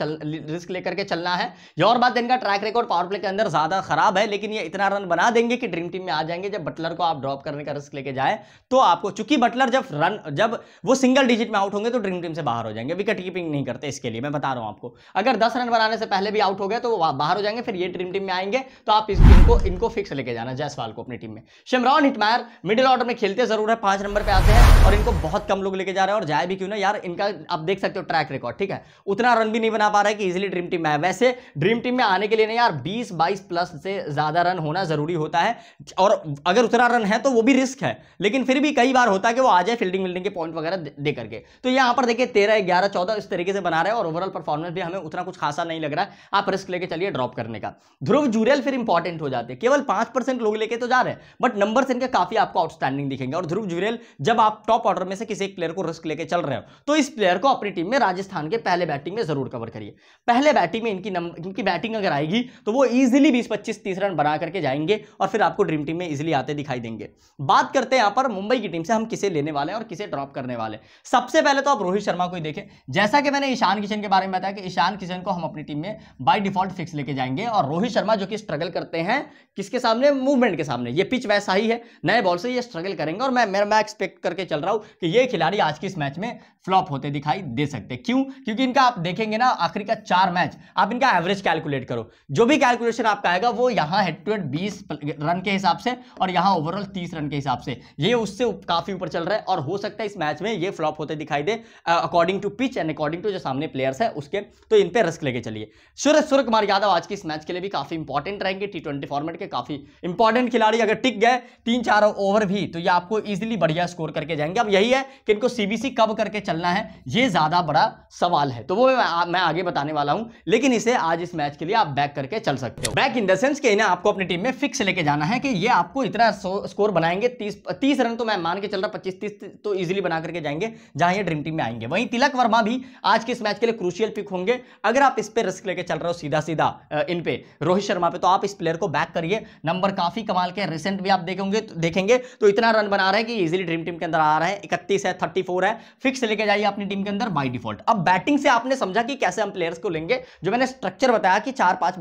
रिस्क लेकर के चलना है ये और बात इनका ट्रैक रिकॉर्ड पावर प्ले के अंदर ज्यादा खराब है लेकिन ये इतना रन बना देंगे कि ड्रीम टीम में आ जाएंगे जब बटलर को आप ड्रॉप करने का रिस्क लेके जाए तो आपको चूंकि बटलर जब रन जब वो सिंगल डिजिट में आउट होंगे तो ड्रीम टीम से बाहर हो जाएंगे विकेट कीपिंग नहीं करते इसके लिए मैं बता रहा हूँ आपको अगर दस रन बनाने से पहले भी आउट हो गए तो बाहर हो जाएंगे फिर ये ड्रीम टीम में आएंगे तो आप इस इनको इनको फिक्स लेके जाना जयसवाल को अपनी टीम में शिमरॉन हिटमायर मिडिल ऑर्डर में खेलते जरूर है पांच नंबर पर आते हैं और इनको बहुत कम लोग लेके जा रहे हैं और जाए भी क्यों ना यार इनका आप देख सकते हो ट्रैक रिकॉर्ड ठीक है उतना रन भी नहीं बना पा रहा है कि इजिली ड्रीम टीम में आए वैसे ड्रीम टीम में आने के लिए ना यार बीस बाईस प्लस से ज़्यादा रन होना ज़रूरी होता है और अगर उतना रन है तो वो भी रिस्क है लेकिन फिर भी कई बार होता है कि वो आ जाए फील्डिंग विल्डिंग के पॉइंट वगैरह दे करके तो यहां पर देखिए तेरह ग्यारह चौदह इस तरीके से चीज़ें बना रहे हैं और ओवरऑल परफॉर्मेंस भी हमें उतना कुछ खासा नहीं लग रहा है आप रिस्क लेके चलिए ड्रॉप करने का ध्रुव जूरियल फिर इंपॉर्टेंट हो जाते हैं केवल पांच लोग लेके तो जा रहे हैं बट नंबर इनके काफ़ी आपको आउटस्टैंडिंग दिखेंगे और ध्रुव जूरियल जब आप टॉप ऑर्डर में से किसी एक प्लेयर को रिस्क लेके चल रहे हो तो इस प्लेयर को अपनी टीम में राजस्थान के पहले बैटिंग में जरूर कवर करिए पहले बैटिंग में इनकी नंबर इनकी बैटिंग अगर आएगी तो वो इजिली बीस पच्चीस तीस रन बना करके जाएंगे और फिर आपको ड्रीम टीम में इजिली आते दिखाई देंगे बात करते हैं यहां पर मुंबई की टीम से हम किसे लेने वाले हैं और किसे ड्रॉप करने वाले सबसे पहले तो आप रोहित शर्मा को ही देखें जैसा कि मैंने ईशान किशन के बारे में बताया कि ईशान किशन को हम अपनी टीम में बाय डिफॉल्ट फिक्स लेके जाएंगे और रोहित शर्मा जो कि स्ट्रगल करते हैं किसके सामने मूवमेंट के सामने ये पिच वैसा ही है नए बॉल से ये स्ट्रगल करेंगे और मैं मेरा मैं एक्सपेक्ट करके चल रहा हूँ कि ये खिलाड़ी आज के इस मैच में फ्लॉप होते दिखाई दे सकते क्यों क्योंकि इनका आप देखेंगे ना आखिरी का चार मैच आप इनका एवरेज कैलकुलेट करो जो भी कैलकुलेशन आपका आएगा वो यहाँ हेड टू हेड बीस रन के हिसाब से और यहाँ ओवरऑल तीस रन के हिसाब से ये उससे काफी ऊपर चल रहा है और हो सकता है इस मैच में ये फ्लॉप होते दिखाई दे according to pitch and according to जो सामने प्लेयर्स है उसके तो इन पर रिस्क लेके चलिए सूर्य सूर्य कुमार यादव आज की इस मैच के लिए भी काफ़ी इंपॉर्टेंट रहेंगे टी फॉर्मेट के काफ़ी इंपॉर्टेंट खिलाड़ी अगर टिक गए तीन चार ओवर भी तो ये आपको ईजिली बढ़िया स्कोर करके जाएंगे अब यही है कि इनको सीबीसी कब करके चलना है ये ज़्यादा बड़ा सवाल है तो वो मैं आगे बताने वाला हूं लेकिन इसे आज इस मैच के लिए आप बैक करके चल सकते हो बैक इन देंस सेंस कि इन्हें आपको अपनी टीम में फिक्स लेके जाना है कि ये आपको इतना स्कोर बनाएंगे तीस तीस रन तो मैं मान के चल रहा हूं पच्चीस तीस तो ईजिली बना करके जाएंगे जहां ये ड्रीम टीम में आएंगे वहीं तिलक वर्मा भी आज आज के इस मैच के लिए क्रूशियल पिक होंगे अगर आप इस पर रिस्क लेके चल रहे हो सीधा सीधा इन पे रोहित शर्मा पे तो आप इस प्लेयर को बैक करिए नंबर काफी कमाल के रिसेंट भी आप देखेंगे तो देखेंगे तो इतना रन बना रहे हैं कि इजिली ड्रीम टीम के अंदर आ रहा है इकतीस है थर्टी है फिक्स लेके जाइए अपनी टीम के अंदर बाई डिफॉल्ट अब बैटिंग से आपने समझा कि कैसे हम प्लेयर्स को लेंगे जो मैंने स्ट्रक्चर बताया कि चार पांच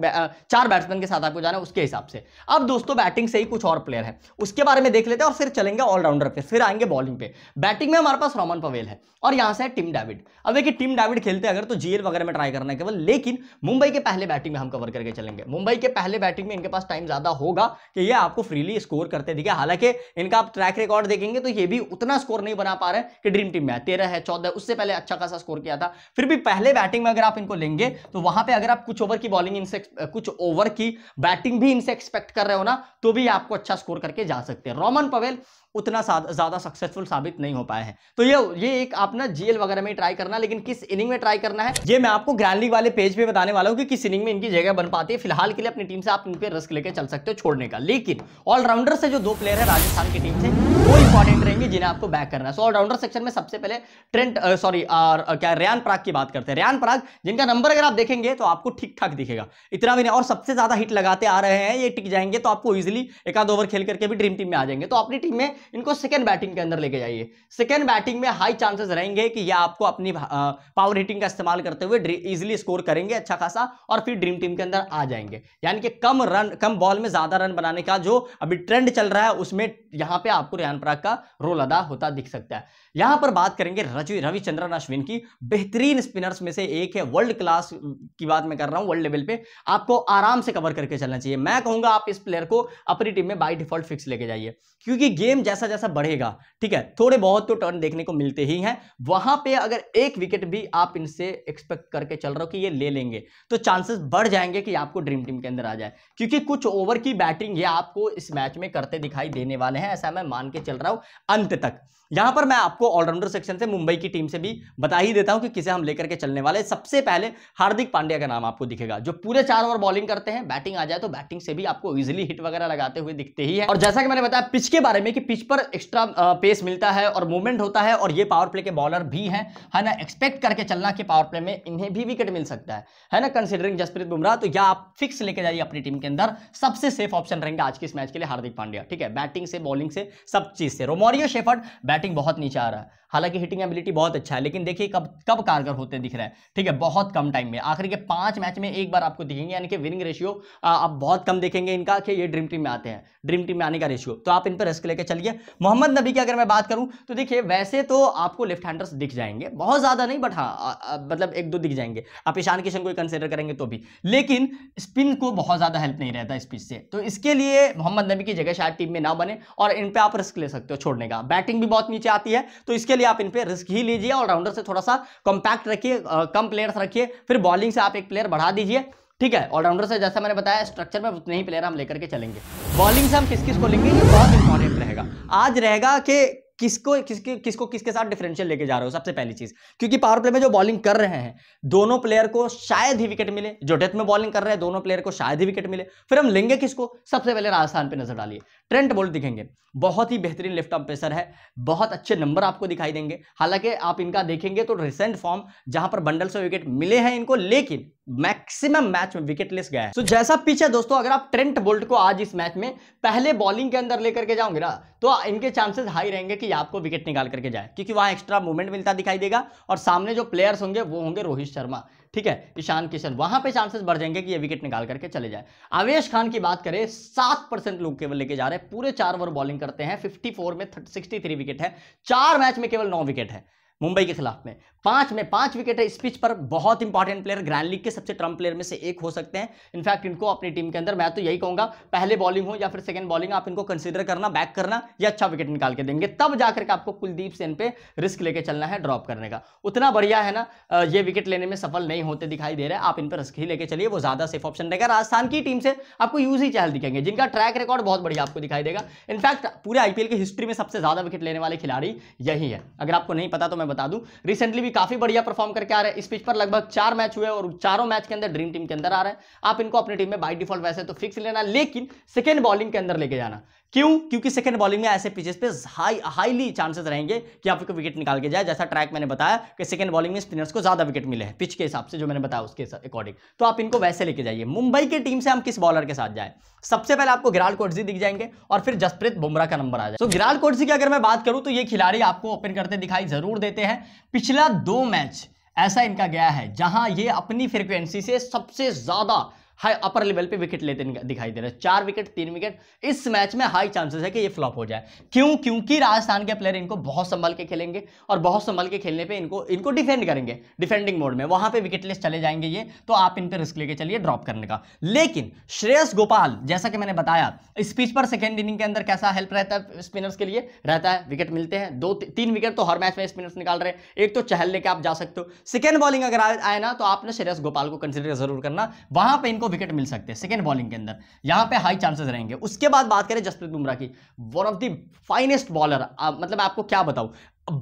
चार बैट्समैन के साथ आपको जाना उसके हिसाब से अब दोस्तों बैटिंग से ही कुछ और प्लेयर है उसके बारे में देख लेते हैं और फिर चलेंगे ऑलराउंडर पे फिर आएंगे बॉलिंग पे बैटिंग में हमारे पास रोमन पवेल है और यहां से टीम डेविड अब देखिए टीम डेविड द्राविड खेलते हैं अगर तो जीएल वगैरह में ट्राई करना है केवल लेकिन मुंबई के पहले बैटिंग में हम कवर करके चलेंगे मुंबई के पहले बैटिंग में इनके पास टाइम ज़्यादा होगा कि ये आपको फ्रीली स्कोर करते दिखे हालांकि इनका आप ट्रैक रिकॉर्ड देखेंगे तो ये भी उतना स्कोर नहीं बना पा रहे कि ड्रीम टीम में तेरह है चौदह उससे पहले अच्छा खासा स्कोर किया था फिर भी पहले बैटिंग में अगर आप इनको लेंगे तो वहां पर अगर आप कुछ ओवर की बॉलिंग इनसे कुछ ओवर की बैटिंग भी इनसे एक्सपेक्ट कर रहे हो ना तो भी आपको अच्छा स्कोर करके जा सकते हैं रोमन पवेल उतना ज़्यादा सक्सेसफुल साबित नहीं हो पाए हैं तो ये ये एक आप ना जीएल वगैरह में ट्राई करना लेकिन किस इनिंग में ट्राई करना है ये मैं आपको ग्रैंड लीग वाले पेज पे बताने वाला हूँ कि किस इनिंग में इनकी जगह बन पाती है फिलहाल के लिए अपनी टीम से आप इन पर रिस्क लेकर चल सकते हो छोड़ने का लेकिन ऑलराउंडर से जो दो प्लेयर है राजस्थान की टीम से वो इंपॉर्टेंट रहेंगे जिन्हें आपको बैक करना है सो ऑलराउंडर सेक्शन में सबसे पहले Trent sorry uh, uh, uh, क्या रियान पराग की बात करते हैं रियान पराग जिनका नंबर अगर आप देखेंगे तो आपको ठीक ठाक दिखेगा इतना भी नहीं और सबसे ज्यादा हिट लगाते आ रहे हैं ये टिक जाएंगे तो आपको इजिली एक आध ओवर खेल करके भी ड्रीम टीम में आ जाएंगे तो अपनी टीम में इनको सेकेंड बैटिंग के अंदर लेके जाइए सेकेंड बैटिंग में हाई चांसेस रहेंगे कि यह आपको अपनी पावर हिटिंग का इस्तेमाल करते हुए इजिली स्कोर करेंगे अच्छा खासा और फिर ड्रीम टीम के अंदर आ जाएंगे यानी कि कम रन कम बॉल में ज्यादा रन बनाने का जो अभी ट्रेंड चल रहा है उसमें यहां पे आपको रियान पराग तिलक का रोल अदा होता दिख सकता है यहां पर बात करेंगे रविचंद्रन अश्विन की बेहतरीन स्पिनर्स में से एक है वर्ल्ड क्लास की बात मैं कर रहा हूं वर्ल्ड लेवल पे आपको आराम से कवर करके चलना चाहिए मैं कहूंगा आप इस प्लेयर को अपनी टीम में बाई डिफॉल्ट फिक्स लेके जाइए क्योंकि गेम जैसा जैसा बढ़ेगा ठीक है थोड़े बहुत तो टर्न देखने को मिलते ही हैं वहां पे अगर एक विकेट भी आप इनसे एक्सपेक्ट करके चल रहे हो कि ये ले लेंगे तो चांसेस बढ़ जाएंगे कि आपको ड्रीम टीम के अंदर आ जाए क्योंकि कुछ ओवर की बैटिंग ये आपको इस मैच में करते दिखाई देने वाले हैं ऐसा मैं मान के चल रहा हूं रहा हूं अंत तक यहां पर मैं आपको ऑलराउंडर सेक्शन से मुंबई की टीम से भी बता ही देता हूं कि किसे हम लेकर के चलने वाले सबसे पहले हार्दिक पांड्या का नाम आपको दिखेगा जो पूरे चार ओवर बॉलिंग करते हैं बैटिंग आ जाए तो बैटिंग से भी आपको इजिली हिट वगैरह लगाते हुए दिखते ही है और जैसा कि मैंने बताया पिच के बारे में कि पिच पर एक्स्ट्रा पेस मिलता है और मूवमेंट होता है और ये पावर प्ले के बॉलर भी है ना एक्सपेक्ट करके चलना कि पावर प्ले में इन्हें भी विकेट मिल सकता है है ना कंसिडरिंग जसप्रीत बुमराह तो या आप फिक्स लेके जाइए अपनी टीम के अंदर सबसे सेफ ऑप्शन रहेंगे आज के इस मैच के लिए हार्दिक पांड्या ठीक है बैटिंग से बॉलिंग से सब चीज से रोमोरियो शेफर्ड बैटिंग बहुत नीचे आ रहा है हालांकि हिटिंग एबिलिटी बहुत अच्छा है लेकिन देखिए कब कब कारगर होते दिख रहा है ठीक है बहुत कम टाइम में आखिर के पांच मैच में एक बार आपको दिखेंगे यानी कि विनिंग रेशियो आप बहुत कम देखेंगे इनका कि ये ड्रीम टीम में आते हैं ड्रीम टीम में आने का रेशियो तो आप इन पर रिस्क लेकर चलिए मोहम्मद नबी की अगर मैं बात करूँ तो देखिए वैसे तो आपको लेफ्ट हैंडर्स दिख जाएंगे बहुत ज़्यादा नहीं बट हाँ मतलब एक दो दिख जाएंगे आप ईशान किशन को कंसिडर करेंगे तो भी लेकिन स्पिन को बहुत ज़्यादा हेल्प नहीं रहता स्पीच से तो इसके लिए मोहम्मद नबी की जगह शायद टीम में ना बने और इन पर आप रिस्क ले सकते हो सकते हो छोड़ने का बैटिंग भी बहुत नीचे आती है तो इसके लिए आप इन पर रिस्क ही लीजिए ऑलराउंडर से थोड़ा सा कॉम्पैक्ट रखिए कम प्लेयर्स रखिए फिर बॉलिंग से आप एक प्लेयर बढ़ा दीजिए ठीक है ऑलराउंडर से जैसा मैंने बताया स्ट्रक्चर में उतने ही प्लेयर हम लेकर के चलेंगे बॉलिंग से हम किस किस को लेंगे ये बहुत इंपॉर्टेंट रहेगा आज रहेगा कि किसको किसके किसको किसके साथ डिफरेंशियल लेके जा रहे हो सबसे पहली चीज क्योंकि पावर प्ले में जो बॉलिंग कर रहे हैं दोनों प्लेयर को शायद ही विकेट मिले जो डेथ में बॉलिंग कर रहे हैं दोनों प्लेयर को शायद ही विकेट मिले फिर हम लेंगे किसको सबसे पहले राजस्थान पे नजर डालिए ट्रेंट बोल्ट दिखेंगे बहुत ही बेहतरीन लेफ्ट आर्म पेसर है बहुत अच्छे नंबर आपको दिखाई देंगे हालांकि आप इनका देखेंगे तो रिसेंट फॉर्म जहां पर बंडल से विकेट मिले हैं इनको लेकिन मैक्सिमम मैच में विकेट लेस गया है तो जैसा पीछे है दोस्तों अगर आप ट्रेंट बोल्ट को आज इस मैच में पहले बॉलिंग के अंदर लेकर के जाओगे ना तो इनके चांसेस हाई रहेंगे कि आपको विकेट निकाल करके जाए क्योंकि वहां एक्स्ट्रा मूवमेंट मिलता दिखाई देगा और सामने जो प्लेयर्स होंगे वो होंगे रोहित शर्मा ठीक है ईशान किशन वहां पे चांसेस बढ़ जाएंगे कि ये विकेट निकाल करके चले जाए आवेश खान की बात करें सात परसेंट लोग केवल लेके जा रहे हैं पूरे चार ओवर बॉलिंग करते हैं 54 में सिक्सटी थ्री विकेट है चार मैच में केवल नौ विकेट है मुंबई के खिलाफ में पांच में पांच विकेट है इस पिच पर बहुत इंपॉर्टेंट प्लेयर ग्रैंड लीग के सबसे ट्रम्प प्लेयर में से एक हो सकते हैं इनफैक्ट इनको अपनी टीम के अंदर मैं तो यही कहूंगा पहले बॉलिंग हो या फिर सेकंड बॉलिंग आप इनको कंसिडर करना बैक करना या अच्छा विकेट निकाल के देंगे तब जाकर के आपको कुलदीप सेन पे रिस्क लेके चलना है ड्रॉप करने का उतना बढ़िया है ना ये विकेट लेने में सफल नहीं होते दिखाई दे रहे आप इन पर रिस्क ही लेके चलिए वो ज्यादा सेफ ऑप्शन रहेगा राजस्थान की टीम से आपको यूज ही चहल दिखेंगे जिनका ट्रैक रिकॉर्ड बहुत बढ़िया आपको दिखाई देगा इनफैक्ट पूरे आईपीएल की हिस्ट्री में सबसे ज्यादा विकेट लेने वाले खिलाड़ी यही है अगर आपको नहीं पता तो मैं बता दूं रिसेंटली भी काफी बढ़िया परफॉर्म करके आ रहे हैं इस पिच पर लगभग चार मैच हुए और चारों मैच के अंदर ड्रीम टीम के अंदर आ रहे हैं आप इनको अपनी टीम में बाई डिफॉल्ट वैसे तो फिक्स लेना लेकिन सेकेंड बॉलिंग के अंदर लेके जाना क्यों क्योंकि सेकंड बॉलिंग में ऐसे पिचेस पे हाई हाईली चांसेस रहेंगे कि आपको विकेट निकाल के जाए जैसा ट्रैक मैंने बताया कि सेकंड बॉलिंग में स्पिनर्स को ज्यादा विकेट मिले हैं पिच के हिसाब से जो मैंने बताया उसके अकॉर्डिंग तो आप इनको वैसे लेके जाइए मुंबई की टीम से हम किस बॉलर के साथ जाए सबसे पहले आपको गिराल कोटजी दिख जाएंगे और फिर जसप्रीत बुमराह का नंबर आ जाए तो गिराल कोटजी की अगर मैं बात करूं तो ये खिलाड़ी आपको ओपन करते दिखाई जरूर देते हैं पिछला दो मैच ऐसा इनका गया है जहां ये अपनी फ्रिक्वेंसी से सबसे ज्यादा हाई अपर लेवल पे विकेट लेते दिखाई दे रहे हैं चार विकेट तीन विकेट इस मैच में हाई चांसेस है कि ये फ्लॉप हो जाए क्यों क्योंकि राजस्थान के प्लेयर इनको बहुत संभल के खेलेंगे और बहुत संभल के खेलने पे इनको इनको डिफेंड करेंगे डिफेंडिंग मोड में वहां पे लेस चले जाएंगे ये तो आप इन पर रिस्क लेके चलिए ड्रॉप करने का लेकिन श्रेयस गोपाल जैसा कि मैंने बताया स्पीच पर सेकेंड इनिंग के अंदर कैसा हेल्प रहता है स्पिनर्स के लिए रहता है विकेट मिलते हैं दो तीन विकेट तो हर मैच में स्पिनर्स निकाल रहे हैं एक तो चहल लेके आप जा सकते हो सेकेंड बॉलिंग अगर आए ना तो आपने श्रेयस गोपाल को कंसिडर जरूर करना वहां पर इनको विकेट मिल सकते हैं सेकेंड बॉलिंग के अंदर यहाँ पे हाई चांसेस रहेंगे उसके बाद बात करें जसप्रीत बुमराह की one of the finest bowler मतलब आपको क्या बताऊँ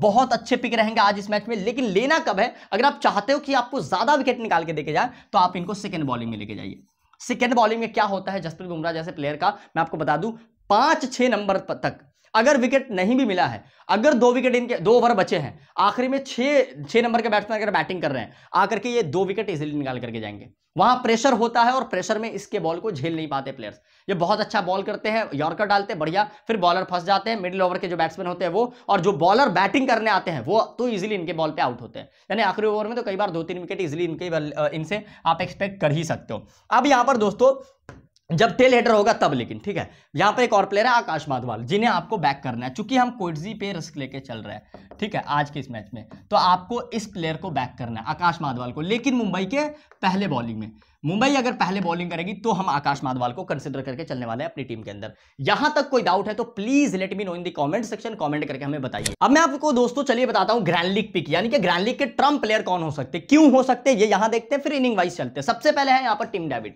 बहुत अच्छे पिक रहेंगे आज इस मैच में लेकिन लेना कब है अगर आप चाहते हो कि आपको ज़्यादा विकेट निकाल के देके जाए तो आप इनको सेकेंड बॉलिंग में लेके जाइए सेकेंड बॉलिंग में क्या होता है जसप्रीत बुमराह जैसे प्लेयर का मैं आपको बता दूं पाँच छः नंबर तक अगर विकेट नहीं भी मिला है अगर दो विकेट इनके दो ओवर बचे हैं आखिरी में छः छः नंबर के बैट्समैन अगर बैटिंग कर रहे हैं आकर के ये दो विकेट इजिली निकाल करके जाएंगे वहां प्रेशर होता है और प्रेशर में इसके बॉल को झेल नहीं पाते प्लेयर्स ये बहुत अच्छा बॉल करते हैं यॉर्कर डालते हैं बढ़िया फिर बॉलर फंस जाते हैं मिडिल ओवर के जो बैट्समैन होते हैं वो और जो बॉलर बैटिंग करने आते हैं वो तो इजीली इनके बॉल पे आउट होते हैं यानी आखिरी ओवर में तो कई बार दो तीन विकेट इजिली इनके इनसे आप एक्सपेक्ट कर ही सकते हो अब यहाँ पर दोस्तों जब तेल हेडर होगा तब लेकिन ठीक है यहाँ पे एक और प्लेयर है आकाश माधवाल जिन्हें आपको बैक करना है चूंकि हम कोटजी पे रिस्क लेके चल रहे हैं ठीक है आज के इस मैच में तो आपको इस प्लेयर को बैक करना है आकाश माधवाल को लेकिन मुंबई के पहले बॉलिंग में मुंबई अगर पहले बॉलिंग करेगी तो हम आकाश माधवाल को कंसिडर करके चलने वाले हैं अपनी टीम के अंदर यहां तक कोई डाउट है तो please let me know in the comment section comment करके हमें बताइए अब मैं आपको दोस्तों चलिए बताता हूं ग्रैंड लीग पिक यानी कि ग्रैंड लीग के ट्रम्प प्लेयर कौन हो सकते क्यों हो सकते ये यहां देखते हैं फिर इनिंग वाइज चलते सबसे पहले है यहाँ पर टीम डेविड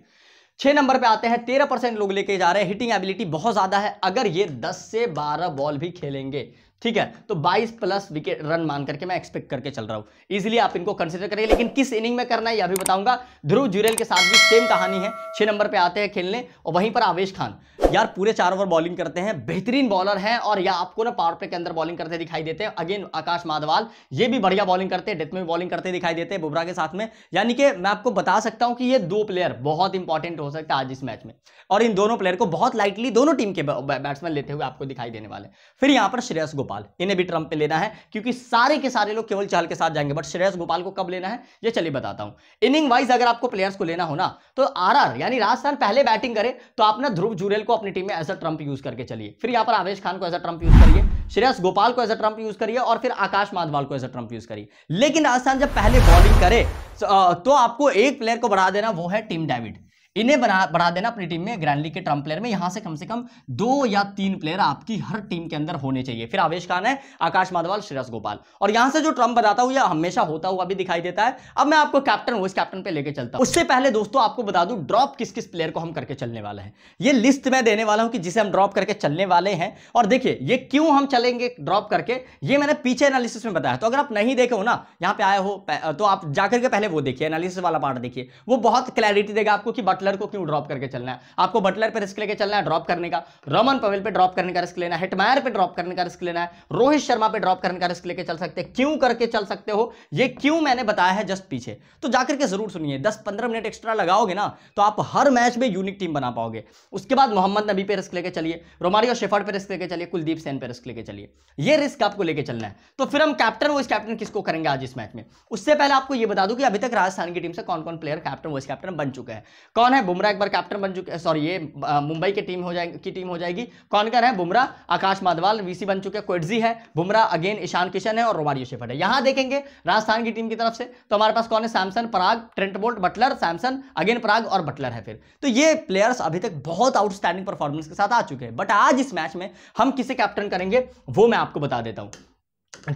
छह नंबर पे आते हैं तेरह परसेंट लोग लेके जा रहे हैं हिटिंग एबिलिटी बहुत ज्यादा है अगर ये दस से बारह बॉल भी खेलेंगे ठीक है तो 22 प्लस विकेट रन मान करके मैं एक्सपेक्ट करके चल रहा हूं इजिली आप इनको कंसिडर करिए लेकिन किस इनिंग में करना है यह भी बताऊंगा ध्रुव जुरेल के साथ भी सेम कहानी है छह नंबर पे आते हैं खेलने और वहीं पर आवेश खान यार पूरे चार ओवर बॉलिंग करते हैं बेहतरीन बॉलर है और या आपको ना पावर प्ले के अंदर बॉलिंग करते दिखाई देते हैं अगेन आकाश माधवाल ये भी बढ़िया बॉलिंग करते हैं डेथ में बॉलिंग करते दिखाई देते हैं बुबरा के साथ में यानी कि मैं आपको बता सकता हूं कि ये दो प्लेयर बहुत इंपॉर्टेंट हो सकता है आज इस मैच में और इन दोनों प्लेयर को बहुत लाइटली दोनों टीम के बैट्समैन लेते हुए आपको दिखाई देने वाले फिर यहां पर श्रेयस गोपाल गोपाल इन्हें भी ट्रंप पे लेना है क्योंकि सारे के सारे लोग केवल चहल के साथ जाएंगे बट श्रेयस गोपाल को कब लेना है ये चलिए बताता हूँ इनिंग वाइज अगर आपको प्लेयर्स को लेना हो ना तो आर यानी राजस्थान पहले बैटिंग करे तो आप ना ध्रुव जुरेल को अपनी टीम में एज अ ट्रंप यूज करके चलिए फिर यहाँ पर आवेश खान को एज अ ट्रंप यूज करिए श्रेयस गोपाल को एज अ ट्रंप यूज करिए और फिर आकाश माधवाल को एज अ ट्रंप यूज करिए लेकिन राजस्थान जब पहले बॉलिंग करे तो, तो आपको एक प्लेयर को बढ़ा देना वो है टीम डेविड इन्हें बना बढ़ा देना अपनी टीम में ग्रैंडली के ट्रम्प प्लेयर में यहाँ से कम से कम दो या तीन प्लेयर आपकी हर टीम के अंदर होने चाहिए फिर आवेश खान है आकाश माधवाल श्रेयस गोपाल और यहाँ से जो ट्रम्प बताता हुआ हमेशा होता हुआ भी दिखाई देता है अब मैं आपको कैप्टन वॉइस कैप्टन पर लेकर चलता हूँ उससे पहले दोस्तों आपको बता दूँ ड्रॉप किस किस प्लेयर को हम करके चलने वाले हैं ये लिस्ट मैं देने वाला हूँ कि जिसे हम ड्रॉप करके चलने वाले हैं और देखिए ये क्यों हम चलेंगे ड्रॉप करके ये मैंने पीछे एनालिसिस में बताया तो अगर आप नहीं देखे हो ना यहाँ पे आए हो तो आप जाकर के पहले वो देखिए एनालिसिस वाला पार्ट देखिए वो बहुत क्लैरिटी देगा आपको कि बट बटलर को क्यों ड्रॉप करके चलना है आपको बटलर पर रिस्क लेके चलना है ड्रॉप करने का रमन पवेल पर ड्रॉप करने का रिस्क लेना है हिटमायर पर ड्रॉप करने का रिस्क लेना है रोहित शर्मा पर ड्रॉप करने का रिस्क लेकर चल सकते हैं क्यों करके चल सकते हो ये क्यों मैंने बताया है जस्ट पीछे तो जाकर के जरूर सुनिए दस पंद्रह मिनट एक्स्ट्रा लगाओगे ना तो आप हर मैच में यूनिक टीम बना पाओगे उसके बाद मोहम्मद नबी पर रिस्क लेकर चलिए रोमारियो शेफर्ड पर रिस्क लेकर चलिए कुलदीप सेन पर रिस्क लेकर चलिए ये रिस्क आपको लेके चलना है तो फिर हम कैप्टन वॉइस कैप्टन किसको करेंगे आज इस मैच में उससे पहले आपको ये बता दूं कि अभी तक राजस्थान की टीम से कौन कौन प्लेयर कैप्टन वॉइस कैप्टन बन चुके हैं कौन कौन है बुमरा एक बार कैप्टन बन चुके सॉरी ये मुंबई की टीम हो जाएगी की टीम हो जाएगी कौन कर है बुमरा आकाश माधवाल वीसी बन चुके कोटजी है बुमरा अगेन ईशान किशन है और रोमारियो शेफर्ड है यहां देखेंगे राजस्थान की टीम की तरफ से तो हमारे पास कौन है Samson Parag Trent Boult Buttler Samson again Parag और बटलर है फिर तो ये प्लेयर्स अभी तक बहुत आउटस्टैंडिंग परफॉर्मेंस के साथ आ चुके हैं बट आज इस मैच में हम किसे कैप्टन करेंगे वो मैं आपको बता देता हूँ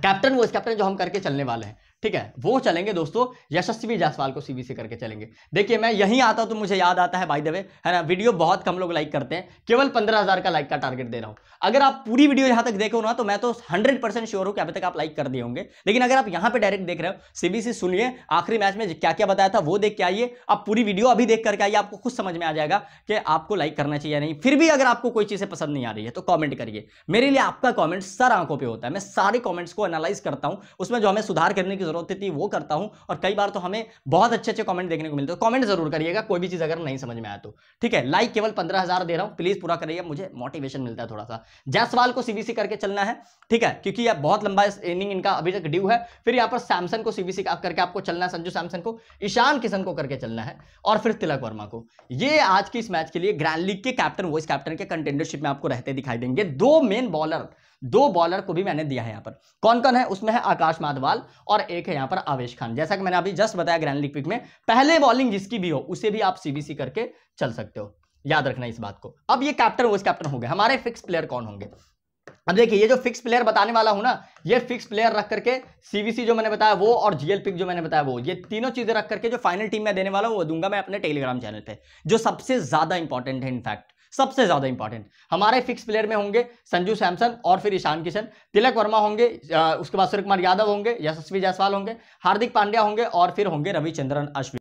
कैप्टन वो इस कैप्टन जो हम करके चलने वाले हैं ठीक है वो चलेंगे दोस्तों यशस्वी जायसवाल को सीबीसी करके चलेंगे देखिए मैं यहीं आता तो मुझे याद आता है भाई देवे है ना वीडियो बहुत कम लोग लाइक करते हैं केवल पंद्रह हजार का लाइक का टारगेट दे रहा हूँ अगर आप पूरी वीडियो यहाँ तक देखो ना तो मैं तो हंड्रेड परसेंट श्योर हूँ कि अभी तक आप लाइक कर दिए होंगे लेकिन अगर आप यहाँ पर डायरेक्ट देख रहे हो सीबीसी सुनिए आखिरी मैच में क्या क्या बताया था वो देख के आइए आप पूरी वीडियो अभी देख करके आइए आपको खुद समझ में आ जाएगा कि आपको लाइक करना चाहिए नहीं फिर भी अगर आपको कोई चीज़ें पसंद नहीं आ रही है तो कॉमेंट करिए मेरे लिए आपका कॉमेंट सर आंखों पर होता है मैं सारे कॉमेंट्स को एनालाइज करता हूँ उसमें जो हमें सुधार करने की जरूरत ज़रूरत थी वो करता हूँ और कई बार तो हमें बहुत अच्छे अच्छे कॉमेंट देखने को मिलते हैं कॉमेंट तो जरूर करिएगा कोई भी चीज़ अगर नहीं समझ में आया तो ठीक है लाइक केवल पंद्रह हज़ार दे रहा हूँ प्लीज़ पूरा करिए मुझे मोटिवेशन मिलता है थोड़ा सा जैसवाल को सीबीसी करके चलना है ठीक है क्योंकि यह बहुत लंबा इनिंग इनका अभी तक ड्यू है फिर यहाँ पर सैमसंग को सीबीसी करके आपको चलना है संजू सैमसंग को ईशान किशन को करके चलना है और फिर तिलक वर्मा को ये आज की इस मैच के लिए ग्रैंड लीग के कैप्टन वॉइस कैप्टन के कंटेंडरशिप में आपको रहते दिखाई देंगे दो मेन बॉलर दो बॉलर को भी मैंने दिया है यहाँ पर कौन कौन है उसमें है आकाश माधवाल और एक है यहाँ पर आवेश खान जैसा कि मैंने अभी जस्ट बताया ग्रैंड लीग पिक में पहले बॉलिंग जिसकी भी हो उसे भी आप सीबीसी करके चल सकते हो याद रखना इस बात को अब ये कैप्टन वो कैप्टन होंगे हमारे फिक्स प्लेयर कौन होंगे अब देखिए ये जो फिक्स प्लेयर बताने वाला हूं ना ये फिक्स प्लेयर रख करके सीवीसी जो मैंने बताया वो और जीएल पिक जो मैंने बताया वो ये तीनों चीजें रख करके जो फाइनल टीम में देने वाला हूं वो दूंगा मैं अपने टेलीग्राम चैनल पे जो सबसे ज्यादा इंपॉर्टेंट है इनफैक्ट सबसे ज्यादा इंपॉर्टेंट हमारे फिक्स प्लेयर में होंगे संजू सैमसन और फिर ईशान किशन तिलक वर्मा होंगे उसके बाद सूर्य कुमार यादव होंगे यशस्वी जायसवाल होंगे हार्दिक पांड्या होंगे और फिर होंगे रविचंद्रन अश्विन